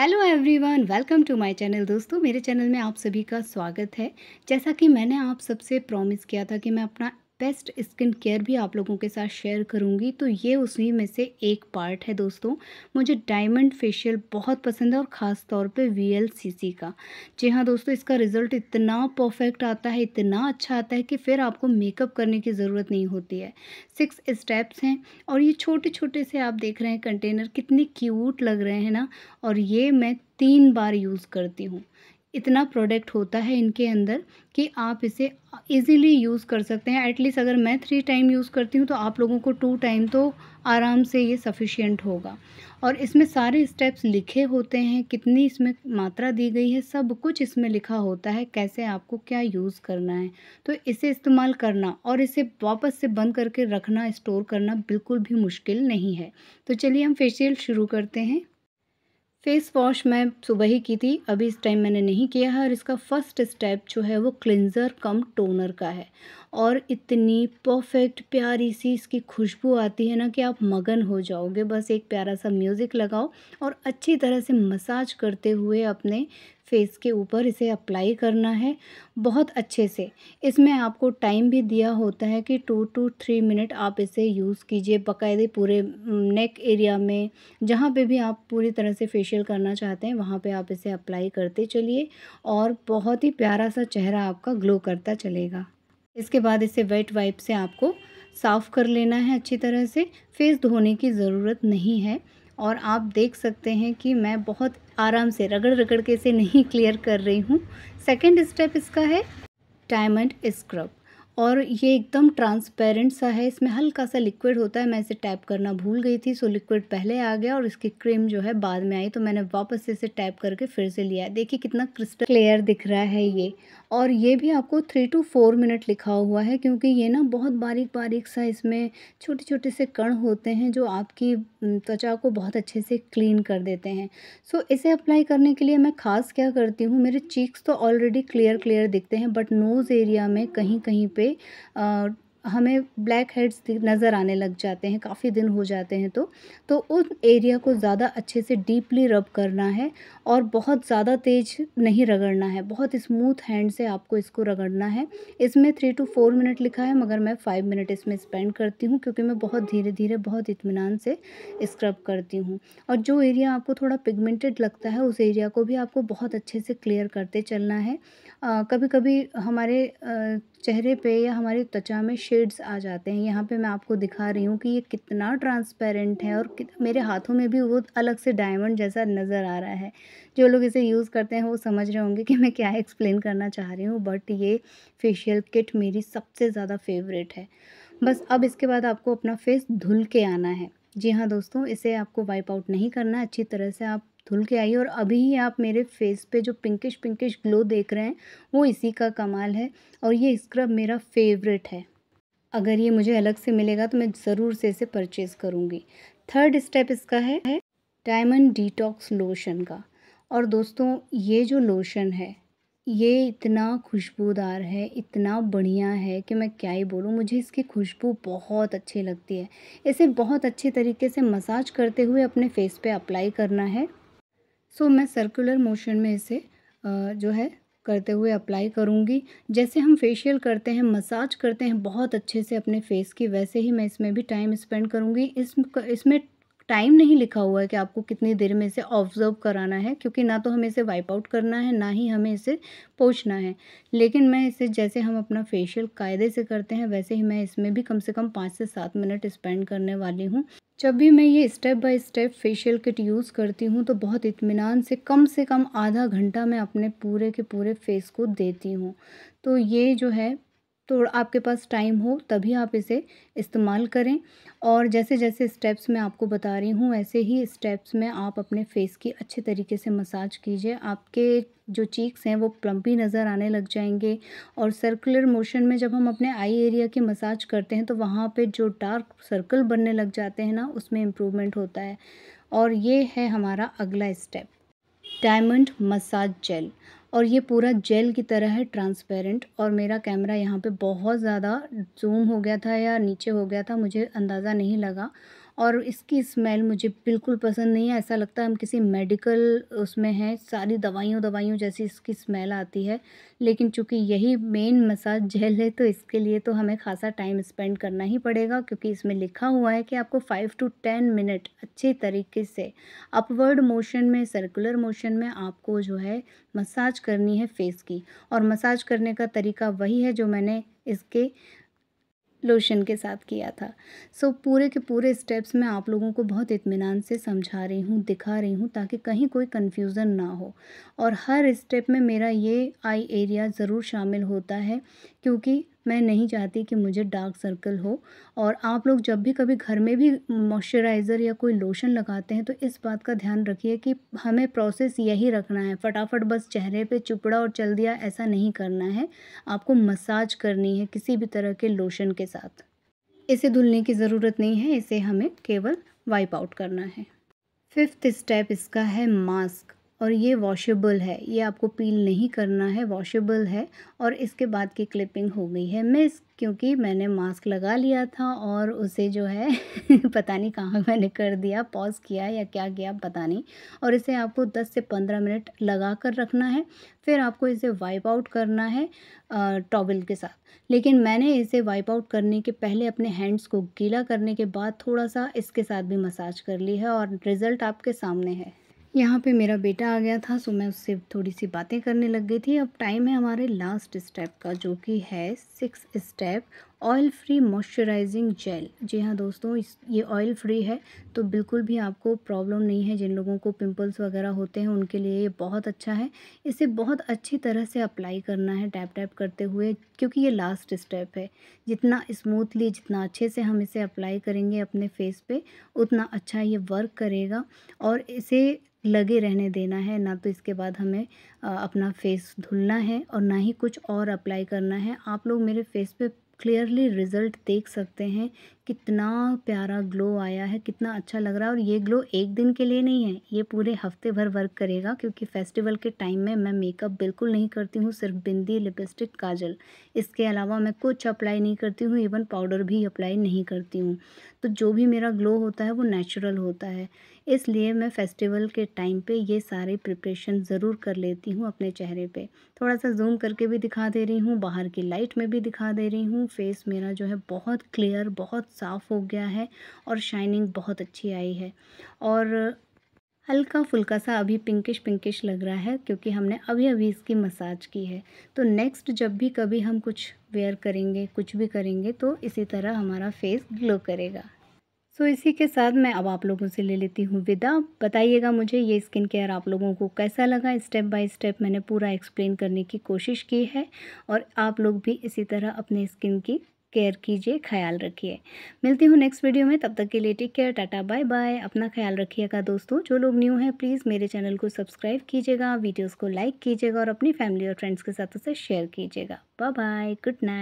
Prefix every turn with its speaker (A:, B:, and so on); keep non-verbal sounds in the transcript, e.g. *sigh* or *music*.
A: hello everyone welcome to my channel दोस्तों मेरे channel में आप सभी का स्वागत है जैसा कि मैंने आप सबसे प्रॉमिस किया था कि मैं अपना बेस्ट स्किन केयर भी आप लोगों के साथ शेयर करूंगी तो ये उसी में से एक पार्ट है दोस्तों मुझे डायमंड फेशियल बहुत पसंद है और ख़ास तौर पे वी का जी हाँ दोस्तों इसका रिज़ल्ट इतना परफेक्ट आता है इतना अच्छा आता है कि फिर आपको मेकअप करने की ज़रूरत नहीं होती है सिक्स स्टेप्स हैं और ये छोटे छोटे से आप देख रहे हैं कंटेनर कितने क्यूट लग रहे हैं ना और ये मैं तीन बार यूज़ करती हूँ इतना प्रोडक्ट होता है इनके अंदर कि आप इसे इजीली यूज़ कर सकते हैं एटलीस्ट अगर मैं थ्री टाइम यूज़ करती हूँ तो आप लोगों को टू टाइम तो आराम से ये सफिशिएंट होगा और इसमें सारे स्टेप्स लिखे होते हैं कितनी इसमें मात्रा दी गई है सब कुछ इसमें लिखा होता है कैसे आपको क्या यूज़ करना है तो इसे इस्तेमाल करना और इसे वापस से बंद करके रखना स्टोर करना बिल्कुल भी मुश्किल नहीं है तो चलिए हम फेशियल शुरू करते हैं फेस वॉश मैं सुबह ही की थी अभी इस टाइम मैंने नहीं किया है और इसका फर्स्ट स्टेप जो है वो क्लिनज़र कम टोनर का है और इतनी परफेक्ट प्यारी सी इसकी खुशबू आती है ना कि आप मगन हो जाओगे बस एक प्यारा सा म्यूज़िक लगाओ और अच्छी तरह से मसाज करते हुए अपने फेस के ऊपर इसे अप्लाई करना है बहुत अच्छे से इसमें आपको टाइम भी दिया होता है कि टू टू थ्री मिनट आप इसे यूज़ कीजिए बकायदे पूरे नेक एरिया में जहाँ पे भी आप पूरी तरह से फेशियल करना चाहते हैं वहाँ पे आप इसे अप्लाई करते चलिए और बहुत ही प्यारा सा चेहरा आपका ग्लो करता चलेगा इसके बाद इसे वेट वाइप से आपको साफ़ कर लेना है अच्छी तरह से फेस धोने की ज़रूरत नहीं है और आप देख सकते हैं कि मैं बहुत आराम से रगड़ रगड़ के इसे नहीं क्लियर कर रही हूँ सेकेंड स्टेप इसका है डायमंड स्क्रब और ये एकदम ट्रांसपेरेंट सा है इसमें हल्का सा लिक्विड होता है मैं इसे टैप करना भूल गई थी सो लिक्विड पहले आ गया और इसकी क्रीम जो है बाद में आई तो मैंने वापस से इसे टैप करके फिर से लिया देखिए कितना क्रिस्टल क्लियर दिख रहा है ये और ये भी आपको थ्री टू फोर मिनट लिखा हुआ है क्योंकि ये ना बहुत बारीक बारीक सा इसमें छोटे छोटे से कण होते हैं जो आपकी त्वचा को बहुत अच्छे से क्लीन कर देते हैं सो so, इसे अप्लाई करने के लिए मैं ख़ास क्या करती हूँ मेरे चीक्स तो ऑलरेडी क्लियर क्लियर दिखते हैं बट नोज़ एरिया में कहीं कहीं पर हमें ब्लैक हेड्स नज़र आने लग जाते हैं काफ़ी दिन हो जाते हैं तो तो उस एरिया को ज़्यादा अच्छे से डीपली रब करना है और बहुत ज़्यादा तेज़ नहीं रगड़ना है बहुत स्मूथ हैंड से आपको इसको रगड़ना है इसमें थ्री टू फोर मिनट लिखा है मगर मैं फ़ाइव मिनट इसमें स्पेंड करती हूँ क्योंकि मैं बहुत धीरे धीरे बहुत इतमान से स्क्रब करती हूँ और जो एरिया आपको थोड़ा पिगमेंटेड लगता है उस एरिया को भी आपको बहुत अच्छे से क्लियर करते चलना है आ, कभी कभी हमारे चेहरे पे या हमारी त्वचा में शेड्स आ जाते हैं यहाँ पे मैं आपको दिखा रही हूँ कि ये कितना ट्रांसपेरेंट है और मेरे हाथों में भी वो अलग से डायमंड जैसा नज़र आ रहा है जो लोग इसे यूज़ करते हैं वो समझ रहे होंगे कि मैं क्या एक्सप्लेन करना चाह रही हूँ बट ये फेशियल किट मेरी सबसे ज़्यादा फेवरेट है बस अब इसके बाद आपको अपना फेस धुल के आना है जी हाँ दोस्तों इसे आपको वाइप आउट नहीं करना अच्छी तरह से आप धुल के आइए और अभी ही आप मेरे फेस पे जो पिंकिश पिंकिश ग्लो देख रहे हैं वो इसी का कमाल है और ये स्क्रब मेरा फेवरेट है अगर ये मुझे अलग से मिलेगा तो मैं ज़रूर से इसे परचेज़ करूँगी थर्ड स्टेप इसका है डायमंड डिटॉक्स लोशन का और दोस्तों ये जो लोशन है ये इतना खुशबूदार है इतना बढ़िया है कि मैं क्या ही बोलूँ मुझे इसकी खुशबू बहुत अच्छी लगती है इसे बहुत अच्छे तरीके से मसाज करते हुए अपने फेस पे अप्लाई करना है सो मैं सर्कुलर मोशन में इसे जो है करते हुए अप्लाई करूँगी जैसे हम फेशियल करते हैं मसाज करते हैं बहुत अच्छे से अपने फेस की वैसे ही मैं इसमें भी टाइम स्पेंड करूँगी इस इसमें टाइम नहीं लिखा हुआ है कि आपको कितनी देर में इसे ऑब्ज़र्व कराना है क्योंकि ना तो हमें इसे वाइप आउट करना है ना ही हमें इसे पोछना है लेकिन मैं इसे जैसे हम अपना फेशियल कायदे से करते हैं वैसे ही मैं इसमें भी कम से कम पाँच से सात मिनट स्पेंड करने वाली हूँ जब भी मैं ये step by step facial kit use करती हूँ तो बहुत इतमान से कम से कम आधा घंटा मैं अपने पूरे के पूरे फेस को देती हूँ तो ये जो है तो आपके पास टाइम हो तभी आप इसे इस्तेमाल करें और जैसे जैसे स्टेप्स मैं आपको बता रही हूँ ऐसे ही स्टेप्स में आप अपने फेस की अच्छे तरीके से मसाज कीजिए आपके जो चीक्स हैं वो प्लम्पी नज़र आने लग जाएंगे और सर्कुलर मोशन में जब हम अपने आई एरिया की मसाज करते हैं तो वहाँ पे जो डार्क सर्कल बनने लग जाते हैं ना उसमें इम्प्रूवमेंट होता है और ये है हमारा अगला स्टेप डायमंड मसाज जेल और ये पूरा जेल की तरह है ट्रांसपेरेंट और मेरा कैमरा यहाँ पे बहुत ज़्यादा जूम हो गया था या नीचे हो गया था मुझे अंदाज़ा नहीं लगा और इसकी स्मेल मुझे बिल्कुल पसंद नहीं है ऐसा लगता है हम किसी मेडिकल उसमें हैं सारी दवाइयों दवाइयों जैसी इसकी स्मेल आती है लेकिन चूँकि यही मेन मसाज जेल है तो इसके लिए तो हमें खासा टाइम स्पेंड करना ही पड़ेगा क्योंकि इसमें लिखा हुआ है कि आपको फ़ाइव टू टेन मिनट अच्छे तरीके से अपवर्ड मोशन में सर्कुलर मोशन में आपको जो है मसाज करनी है फेस की और मसाज करने का तरीका वही है जो मैंने इसके लोशन के साथ किया था सो so, पूरे के पूरे स्टेप्स मैं आप लोगों को बहुत इतमान से समझा रही हूँ दिखा रही हूँ ताकि कहीं कोई कन्फ्यूज़न ना हो और हर स्टेप में मेरा ये आई एरिया ज़रूर शामिल होता है क्योंकि मैं नहीं चाहती कि मुझे डार्क सर्कल हो और आप लोग जब भी कभी घर में भी मॉइस्चराइज़र या कोई लोशन लगाते हैं तो इस बात का ध्यान रखिए कि हमें प्रोसेस यही रखना है फटाफट बस चेहरे पे चुपड़ा और चल दिया ऐसा नहीं करना है आपको मसाज करनी है किसी भी तरह के लोशन के साथ इसे धुलने की ज़रूरत नहीं है इसे हमें केवल वाइप आउट करना है फिफ्थ स्टेप इसका है मास्क और ये वॉशेबल है ये आपको पील नहीं करना है वॉशेबल है और इसके बाद की क्लिपिंग हो गई है मिस क्योंकि मैंने मास्क लगा लिया था और उसे जो है *laughs* पता नहीं कहाँ मैंने कर दिया पॉज किया या क्या किया पता नहीं और इसे आपको 10 से 15 मिनट लगा कर रखना है फिर आपको इसे वाइप आउट करना है टॉबल के साथ लेकिन मैंने इसे वाइप आउट करने के पहले अपने हैंड्स को गीला करने के बाद थोड़ा सा इसके साथ भी मसाज कर ली है और रिज़ल्ट आपके सामने है यहाँ पे मेरा बेटा आ गया था सो मैं उससे थोड़ी सी बातें करने लग गई थी अब टाइम है हमारे लास्ट स्टेप का जो कि है six step oil free moisturising gel जी हाँ दोस्तों इस ये ऑयल फ्री है तो बिल्कुल भी आपको प्रॉब्लम नहीं है जिन लोगों को पिंपल्स वगैरह होते हैं उनके लिए ये बहुत अच्छा है इसे बहुत अच्छी तरह से अप्लाई करना है टैप टैप करते हुए क्योंकि ये लास्ट स्टेप है जितना स्मूथली जितना अच्छे से हम इसे अप्लाई करेंगे अपने फेस पर उतना अच्छा ये वर्क करेगा और इसे लगे रहने देना है ना तो इसके बाद हमें अपना फेस धुलना है और ना ही कुछ और अप्लाई करना है आप लोग मेरे फेस पे क्लियरली रिज़ल्ट देख सकते हैं कितना प्यारा ग्लो आया है कितना अच्छा लग रहा है और ये ग्लो एक दिन के लिए नहीं है ये पूरे हफ्ते भर वर्क करेगा क्योंकि फेस्टिवल के टाइम में मैं मेकअप बिल्कुल नहीं करती हूँ सिर्फ बिंदी लिपस्टिक काजल इसके अलावा मैं कुछ अप्लाई नहीं करती हूँ इवन पाउडर भी अप्लाई नहीं करती हूँ तो जो भी मेरा ग्लो होता है वो नेचुरल होता है इसलिए मैं फेस्टिवल के टाइम पर ये सारे प्रिपरेशन ज़रूर कर लेती हूँ अपने चेहरे पर थोड़ा सा जूम करके भी दिखा दे रही हूँ बाहर की लाइट में भी दिखा दे रही हूँ फेस मेरा जो है बहुत क्लियर बहुत साफ़ हो गया है और शाइनिंग बहुत अच्छी आई है और हल्का फुल्का सा अभी पिंकिश पिंकिश लग रहा है क्योंकि हमने अभी अभी इसकी मसाज की है तो नेक्स्ट जब भी कभी हम कुछ वेयर करेंगे कुछ भी करेंगे तो इसी तरह हमारा फेस ग्लो करेगा सो so, इसी के साथ मैं अब आप लोगों से ले लेती हूँ विदा बताइएगा मुझे ये स्किन केयर आप लोगों को कैसा लगा स्टेप बाय स्टेप मैंने पूरा एक्सप्लेन करने की कोशिश की है और आप लोग भी इसी तरह अपने स्किन की केयर कीजिए ख्याल रखिए मिलती हूँ नेक्स्ट वीडियो में तब तक के लिए take care tata bye bye अपना ख्याल रखिएगा दोस्तों जो लोग न्यू हैं प्लीज़ मेरे चैनल को सब्सक्राइब कीजिएगा वीडियोज़ को लाइक कीजिएगा और अपनी फैमिली और फ्रेंड्स के साथ उसे शेयर कीजिएगा बाय बाय गुड नाइट